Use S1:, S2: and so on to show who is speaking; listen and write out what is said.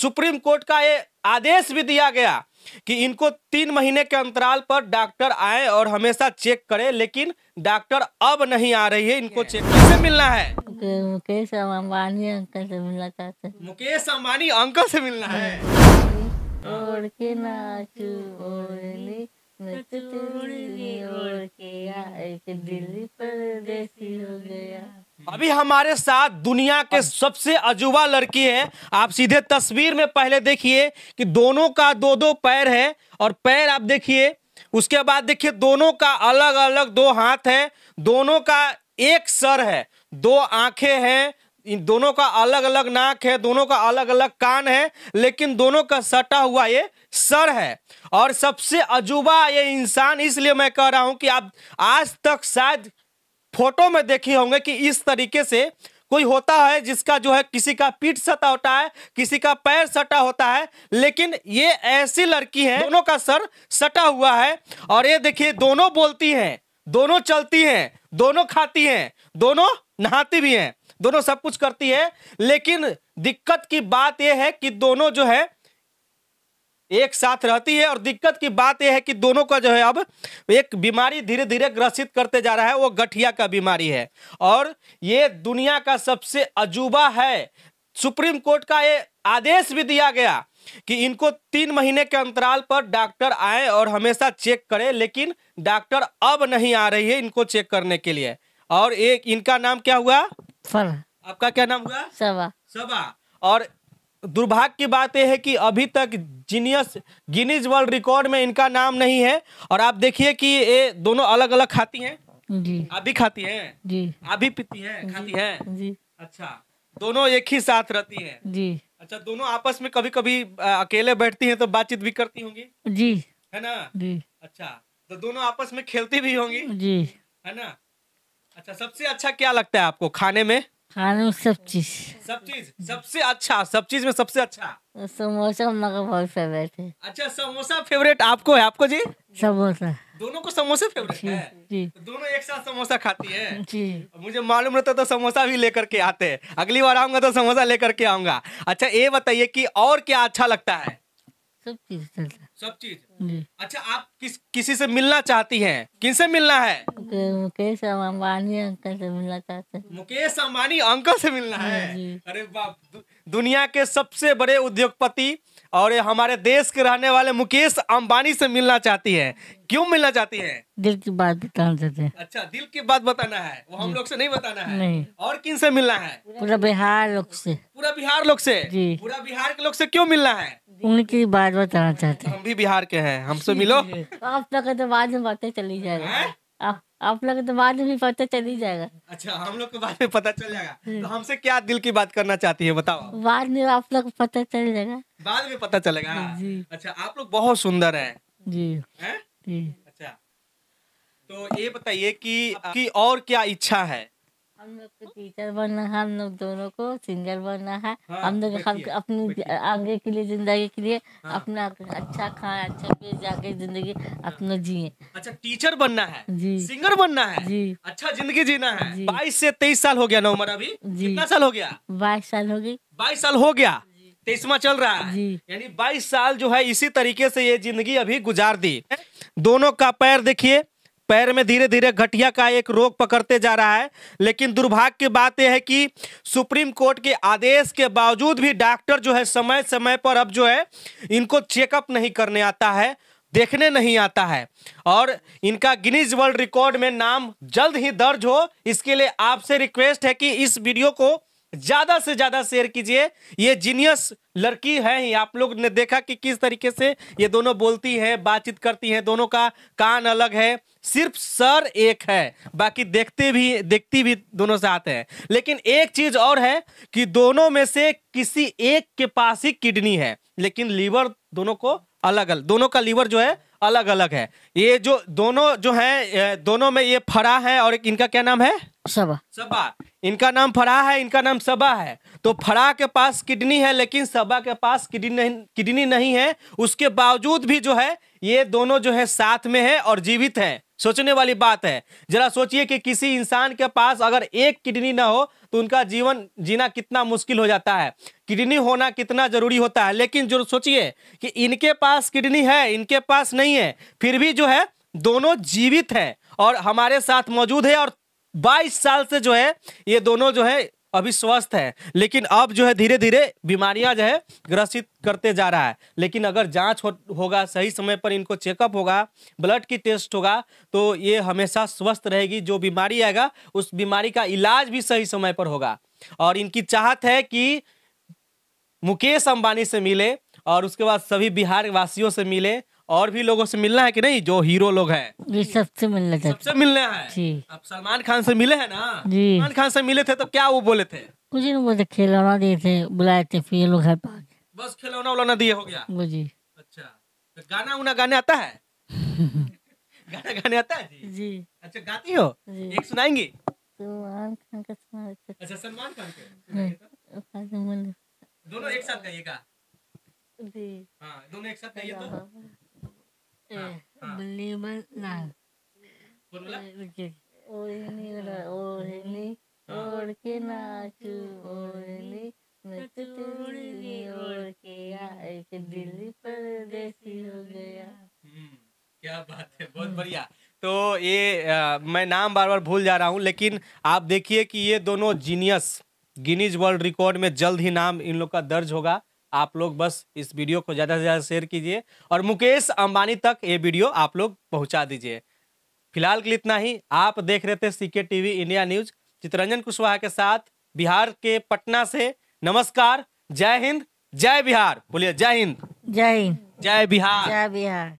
S1: Supreme court का ये आदेश भी दिया गया कि इनको तीन महीने के अंतराल पर डॉक्टर आए और हमेशा चेक करें लेकिन डॉक्टर अब नहीं आ रही है इनको चेक कैसे मिलना है
S2: मुकेश अम्बानी अंकल से मिलना चाहते
S1: मुकेश अम्बानी अंकल से मिलना है
S2: मैं तो हो गया
S1: अभी हमारे साथ दुनिया के सबसे अजूबा लड़की है आप सीधे तस्वीर में पहले देखिए कि दोनों का दो दो पैर है और पैर आप देखिए उसके बाद देखिए दोनों का अलग अलग दो हाथ है दोनों का एक सर है दो आंखें हैं इन दोनों का अलग अलग नाक है दोनों का अलग अलग कान है लेकिन दोनों का सटा हुआ ये सर है और सबसे अजूबा ये इंसान इसलिए मैं कह रहा हूं कि आप आज तक शायद फोटो में देखे होंगे कि इस तरीके से कोई होता है जिसका जो है किसी का पीठ सटा होता है किसी का पैर सटा होता है लेकिन ये ऐसी लड़की है दोनों का सर सटा हुआ है और ये देखिए दोनों बोलती हैं दोनों चलती हैं दोनों खाती हैं दोनों नहाती भी हैं दोनों सब कुछ करती है लेकिन दिक्कत की बात यह है कि दोनों जो है एक साथ रहती है और दिक्कत की बात यह है कि दोनों का जो है अब एक बीमारी धीरे धीरे ग्रसित करते जा रहा है वो गठिया का बीमारी है और ये दुनिया का सबसे अजूबा है सुप्रीम कोर्ट का ये आदेश भी दिया गया कि इनको तीन महीने के अंतराल पर डॉक्टर आए और हमेशा चेक करें लेकिन डॉक्टर अब नहीं आ रही है इनको चेक करने के लिए और एक इनका नाम क्या हुआ
S2: आपका क्या नाम हुआ सबा
S1: सबा और दुर्भाग्य की बात यह है कि अभी तक जीनियस गिनीज वर्ल्ड रिकॉर्ड में इनका नाम नहीं है और आप देखिए कि ये दोनों अलग अलग खाती हैं जी अभी खाती हैं जी अभी पीती हैं खाती हैं जी अच्छा दोनों एक ही साथ रहती हैं जी अच्छा दोनों आपस में कभी कभी अकेले बैठती हैं तो बातचीत भी करती होंगी जी है ना जी अच्छा तो दोनों आपस में खेलती भी होंगी जी है ना अच्छा सबसे अच्छा क्या लगता है आपको खाने में खाने हाँ, में सब चीज सब चीज सबसे अच्छा सब चीज में सबसे अच्छा
S2: समोसा अम्मा का बहुत फेवरेट है
S1: अच्छा समोसा फेवरेट आपको है आपको जी समोसा दोनों को समोसे फेवरेट है जी तो दोनों एक साथ समोसा खाती है जी मुझे मालूम रहता तो समोसा भी लेकर के आते हैं अगली बार आऊंगा तो समोसा लेकर के आऊंगा अच्छा ये बताइए कि और क्या अच्छा लगता है सब चीज सब चीज अच्छा आप किस किसी से मिलना चाहती हैं किनसे मिलना है
S2: मुकेश अम्बानी अंकल से चाहते
S1: हैं मुकेश अम्बानी अंकल से मिलना हाँ है अरे बाप दुनिया के सबसे बड़े उद्योगपति और ये हमारे देश के रहने वाले मुकेश अम्बानी से मिलना चाहती है क्यों मिलना चाहती है
S2: दिल की बात बताना चाहते हैं
S1: अच्छा दिल की बात बताना है वो हम लोग से नहीं बताना है नहीं और किन
S2: से मिलना है पूरा बिहार लोग से
S1: पूरा बिहार लोग से जी पूरा बिहार के लोग से क्यों मिलना है उनकी
S2: बात बताना चाहते
S1: हैं हम भी बिहार के हैं हमसे मिलो तो आप
S2: तक तो बाद में बातें चली जाएगी आप आप लोग तो बाद में पता चल ही जाएगा
S1: अच्छा हम लोग को बाद में पता चल जाएगा तो हम्म। हमसे क्या दिल की बात करना चाहती है बताओ
S2: बाद में आप लोग पता चल
S1: जाएगा बाद में पता चलेगा हाँ। अच्छा आप लोग बहुत सुंदर है जी है जी अच्छा तो ये बताइए कि, आपकी और क्या इच्छा है
S2: हम लोग को तो टीचर बनना है हम लोग दोनों को सिंगर बनना है हाँ, हम लोग अपने आगे के लिए जिंदगी के लिए हाँ। अपना अच्छा खाए अच्छा पे जाके जिंदगी हाँ। अपना
S1: जिए अच्छा टीचर बनना है जी सिंगर बनना है जी अच्छा जिंदगी जीना है बाईस से तेईस साल हो गया ना उम्र अभी कितना साल हो गया
S2: बाईस साल हो गई
S1: बाईस साल हो गया तेईसवा चल रहा है यानी बाईस साल जो है इसी तरीके से ये जिंदगी अभी गुजार दी दोनों का पैर देखिए पैर में धीरे धीरे घटिया का एक रोग पकड़ते जा रहा है लेकिन दुर्भाग्य की बात यह है कि सुप्रीम कोर्ट के आदेश के बावजूद भी डॉक्टर जो है समय समय पर अब जो है इनको चेकअप नहीं करने आता है देखने नहीं आता है और इनका गिनीज वर्ल्ड रिकॉर्ड में नाम जल्द ही दर्ज हो इसके लिए आपसे रिक्वेस्ट है कि इस वीडियो को ज्यादा से ज्यादा शेयर कीजिए ये जीनियस लड़की है ही आप लोग ने देखा कि किस तरीके से ये दोनों बोलती हैं बातचीत करती हैं दोनों का कान अलग है सिर्फ सर एक है बाकी देखते भी देखती भी दोनों साथ हैं लेकिन एक चीज और है कि दोनों में से किसी एक के पास ही किडनी है लेकिन लीवर दोनों को अलग अलग दोनों का लीवर जो है अलग अलग है ये जो दोनों जो हैं दोनों में ये फरा है और एक इनका क्या नाम है सबा सबा इनका नाम फरा है इनका नाम सबा है तो फरा के पास किडनी है लेकिन सबा के पास किडनी किडनी नहीं है उसके बावजूद भी जो है ये दोनों जो है साथ में है और जीवित है सोचने वाली बात है जरा सोचिए कि किसी इंसान के पास अगर एक किडनी ना हो तो उनका जीवन जीना कितना मुश्किल हो जाता है किडनी होना कितना जरूरी होता है लेकिन जो सोचिए कि इनके पास किडनी है इनके पास नहीं है फिर भी जो है दोनों जीवित हैं और हमारे साथ मौजूद है और 22 साल से जो है ये दोनों जो है अभी स्वस्थ है लेकिन अब जो है धीरे धीरे बीमारियां जो है ग्रसित करते जा रहा है लेकिन अगर जांच हो, होगा सही समय पर इनको चेकअप होगा ब्लड की टेस्ट होगा तो ये हमेशा स्वस्थ रहेगी जो बीमारी आएगा उस बीमारी का इलाज भी सही समय पर होगा और इनकी चाहत है कि मुकेश अंबानी से मिले और उसके बाद सभी बिहार वासियों से मिले और भी लोगों से मिलना है कि नहीं जो हीरो लोग हैं जी सबसे मिलना था सबसे मिलना है जी अब सलमान खान से मिले हैं ना जी सलमान खान से मिले थे तो क्या वो बोले थे
S2: कुछ नहीं बोलते तो खिलौना दिए थे बुलाए थे फिर लोग घर पर
S1: बस खिलौना उलौना दिए हो गया जी अच्छा तो गाना उना गाने आता है गाना गाने आता है जी, जी। अच्छा गाती हो एक सुनाएंगी सलमान खान
S2: का सुना अच्छा सलमान खान के तो
S1: दोनों एक साथ गाइएगा हाँ, दोनों एक साथ तो हाँ। हाँ,
S2: हम्म,
S1: क्या बात है बहुत हम्म। बढ़िया तो ये आ, मैं नाम बार बार भूल जा रहा हूँ लेकिन आप देखिए कि ये दोनों जीनियस गिनीज वर्ल्ड रिकॉर्ड में जल्द ही नाम इन लोग का दर्ज होगा आप लोग बस इस वीडियो को ज़्यादा से ज़्यादा शेयर कीजिए और मुकेश अंबानी तक ये वीडियो आप लोग पहुँचा दीजिए फिलहाल के लिए इतना ही आप देख रहे थे C K TV India news Chitranjan Kushwaha के साथ बिहार के पटना से नमस्कार जय हिंद जय बिहार बोलिए जय हिंद
S2: जय हिंद जय बिहार जय बिहार